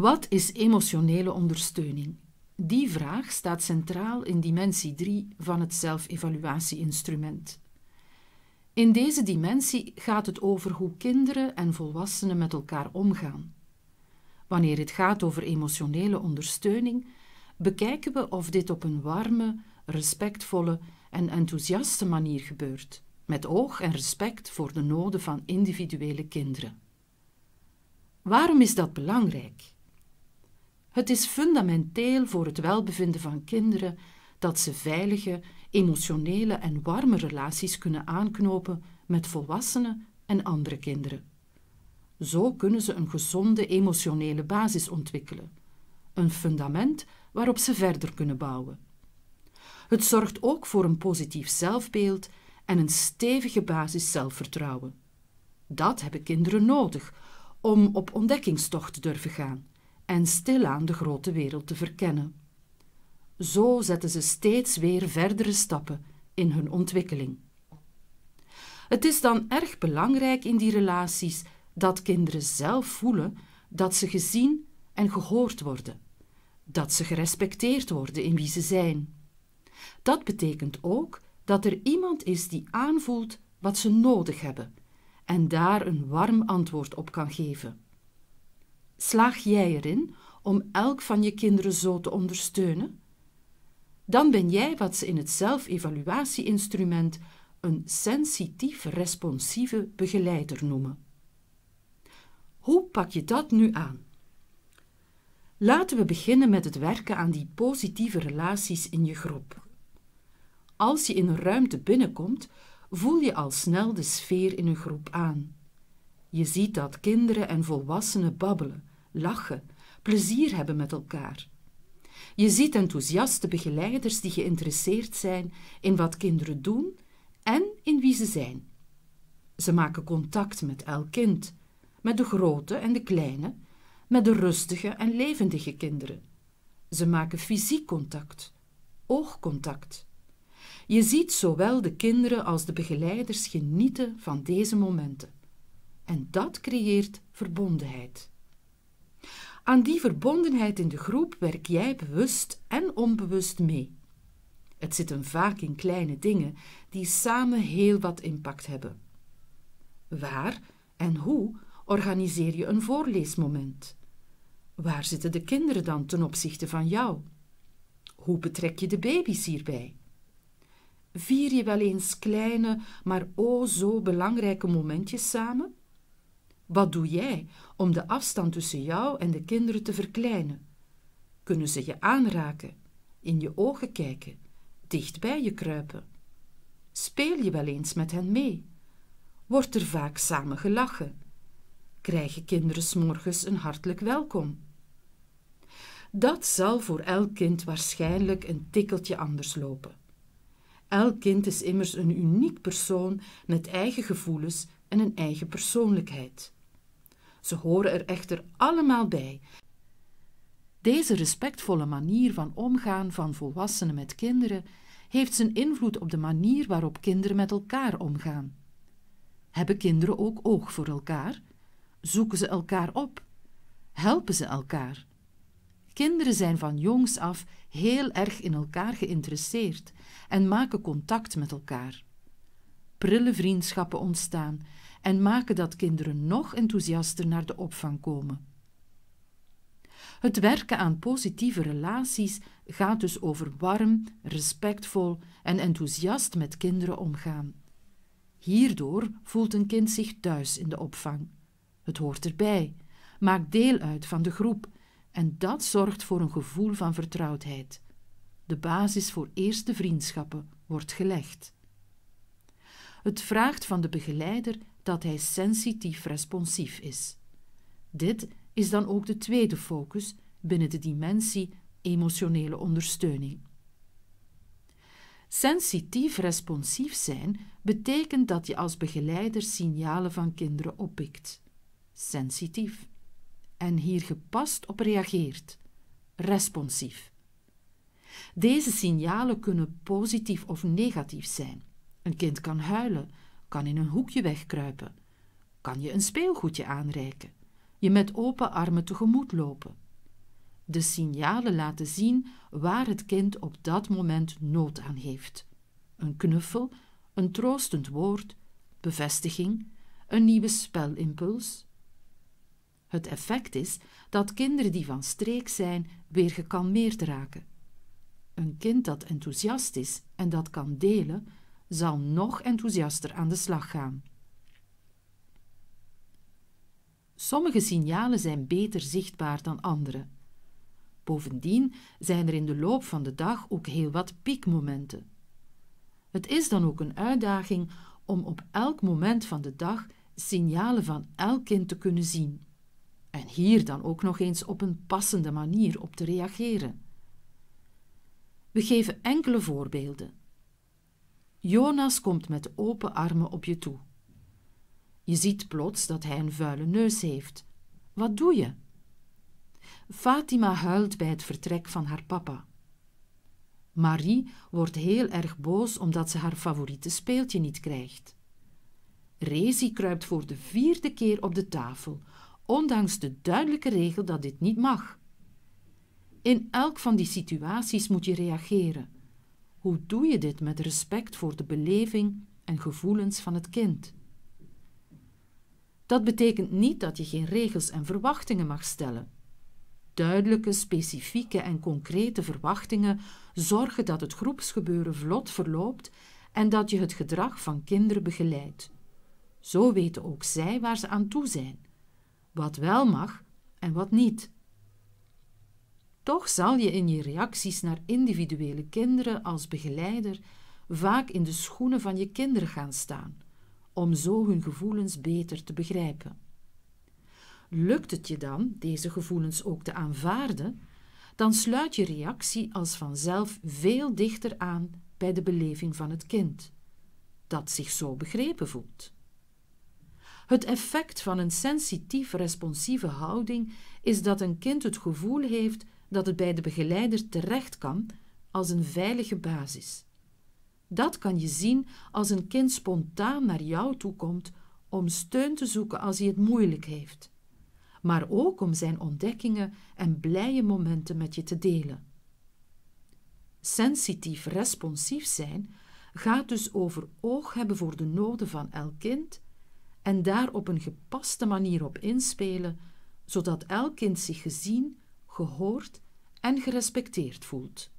Wat is emotionele ondersteuning? Die vraag staat centraal in dimensie 3 van het zelfevaluatie-instrument. In deze dimensie gaat het over hoe kinderen en volwassenen met elkaar omgaan. Wanneer het gaat over emotionele ondersteuning, bekijken we of dit op een warme, respectvolle en enthousiaste manier gebeurt, met oog en respect voor de noden van individuele kinderen. Waarom is dat belangrijk? Het is fundamenteel voor het welbevinden van kinderen dat ze veilige, emotionele en warme relaties kunnen aanknopen met volwassenen en andere kinderen. Zo kunnen ze een gezonde emotionele basis ontwikkelen, een fundament waarop ze verder kunnen bouwen. Het zorgt ook voor een positief zelfbeeld en een stevige basis zelfvertrouwen. Dat hebben kinderen nodig om op ontdekkingstocht te durven gaan en stilaan de grote wereld te verkennen. Zo zetten ze steeds weer verdere stappen in hun ontwikkeling. Het is dan erg belangrijk in die relaties dat kinderen zelf voelen dat ze gezien en gehoord worden, dat ze gerespecteerd worden in wie ze zijn. Dat betekent ook dat er iemand is die aanvoelt wat ze nodig hebben en daar een warm antwoord op kan geven slaag jij erin om elk van je kinderen zo te ondersteunen? Dan ben jij wat ze in het evaluatie instrument een sensitief responsieve begeleider noemen. Hoe pak je dat nu aan? Laten we beginnen met het werken aan die positieve relaties in je groep. Als je in een ruimte binnenkomt, voel je al snel de sfeer in een groep aan. Je ziet dat kinderen en volwassenen babbelen, lachen, plezier hebben met elkaar. Je ziet enthousiaste begeleiders die geïnteresseerd zijn in wat kinderen doen en in wie ze zijn. Ze maken contact met elk kind, met de grote en de kleine, met de rustige en levendige kinderen. Ze maken fysiek contact, oogcontact. Je ziet zowel de kinderen als de begeleiders genieten van deze momenten. En dat creëert verbondenheid. Aan die verbondenheid in de groep werk jij bewust en onbewust mee. Het zit hem vaak in kleine dingen die samen heel wat impact hebben. Waar en hoe organiseer je een voorleesmoment? Waar zitten de kinderen dan ten opzichte van jou? Hoe betrek je de baby's hierbij? Vier je wel eens kleine, maar o oh zo belangrijke momentjes samen? Wat doe jij om de afstand tussen jou en de kinderen te verkleinen? Kunnen ze je aanraken, in je ogen kijken, dicht bij je kruipen? Speel je wel eens met hen mee? Wordt er vaak samen gelachen? Krijgen kinderen s morgens een hartelijk welkom? Dat zal voor elk kind waarschijnlijk een tikkeltje anders lopen. Elk kind is immers een uniek persoon met eigen gevoelens en een eigen persoonlijkheid. Ze horen er echter allemaal bij. Deze respectvolle manier van omgaan van volwassenen met kinderen heeft zijn invloed op de manier waarop kinderen met elkaar omgaan. Hebben kinderen ook oog voor elkaar? Zoeken ze elkaar op? Helpen ze elkaar? Kinderen zijn van jongs af heel erg in elkaar geïnteresseerd en maken contact met elkaar. Prille vriendschappen ontstaan en maken dat kinderen nog enthousiaster naar de opvang komen. Het werken aan positieve relaties gaat dus over warm, respectvol en enthousiast met kinderen omgaan. Hierdoor voelt een kind zich thuis in de opvang. Het hoort erbij, maakt deel uit van de groep en dat zorgt voor een gevoel van vertrouwdheid. De basis voor eerste vriendschappen wordt gelegd. Het vraagt van de begeleider dat hij sensitief responsief is. Dit is dan ook de tweede focus binnen de dimensie emotionele ondersteuning. Sensitief responsief zijn betekent dat je als begeleider signalen van kinderen oppikt. Sensitief. En hier gepast op reageert. Responsief. Deze signalen kunnen positief of negatief zijn. Een kind kan huilen, kan in een hoekje wegkruipen, kan je een speelgoedje aanreiken, je met open armen tegemoet lopen. De signalen laten zien waar het kind op dat moment nood aan heeft. Een knuffel, een troostend woord, bevestiging, een nieuwe spelimpuls. Het effect is dat kinderen die van streek zijn weer gekalmeerd raken. Een kind dat enthousiast is en dat kan delen, zal nog enthousiaster aan de slag gaan. Sommige signalen zijn beter zichtbaar dan andere. Bovendien zijn er in de loop van de dag ook heel wat piekmomenten. Het is dan ook een uitdaging om op elk moment van de dag signalen van elk kind te kunnen zien en hier dan ook nog eens op een passende manier op te reageren. We geven enkele voorbeelden. Jonas komt met open armen op je toe. Je ziet plots dat hij een vuile neus heeft. Wat doe je? Fatima huilt bij het vertrek van haar papa. Marie wordt heel erg boos omdat ze haar favoriete speeltje niet krijgt. Rezi kruipt voor de vierde keer op de tafel, ondanks de duidelijke regel dat dit niet mag. In elk van die situaties moet je reageren. Hoe doe je dit met respect voor de beleving en gevoelens van het kind? Dat betekent niet dat je geen regels en verwachtingen mag stellen. Duidelijke, specifieke en concrete verwachtingen zorgen dat het groepsgebeuren vlot verloopt en dat je het gedrag van kinderen begeleidt. Zo weten ook zij waar ze aan toe zijn, wat wel mag en wat niet. Toch zal je in je reacties naar individuele kinderen als begeleider vaak in de schoenen van je kinderen gaan staan, om zo hun gevoelens beter te begrijpen. Lukt het je dan deze gevoelens ook te aanvaarden, dan sluit je reactie als vanzelf veel dichter aan bij de beleving van het kind, dat zich zo begrepen voelt. Het effect van een sensitief responsieve houding is dat een kind het gevoel heeft dat het bij de begeleider terecht kan als een veilige basis. Dat kan je zien als een kind spontaan naar jou toe komt om steun te zoeken als hij het moeilijk heeft, maar ook om zijn ontdekkingen en blije momenten met je te delen. Sensitief responsief zijn gaat dus over oog hebben voor de noden van elk kind en daar op een gepaste manier op inspelen, zodat elk kind zich gezien gehoord en gerespecteerd voelt.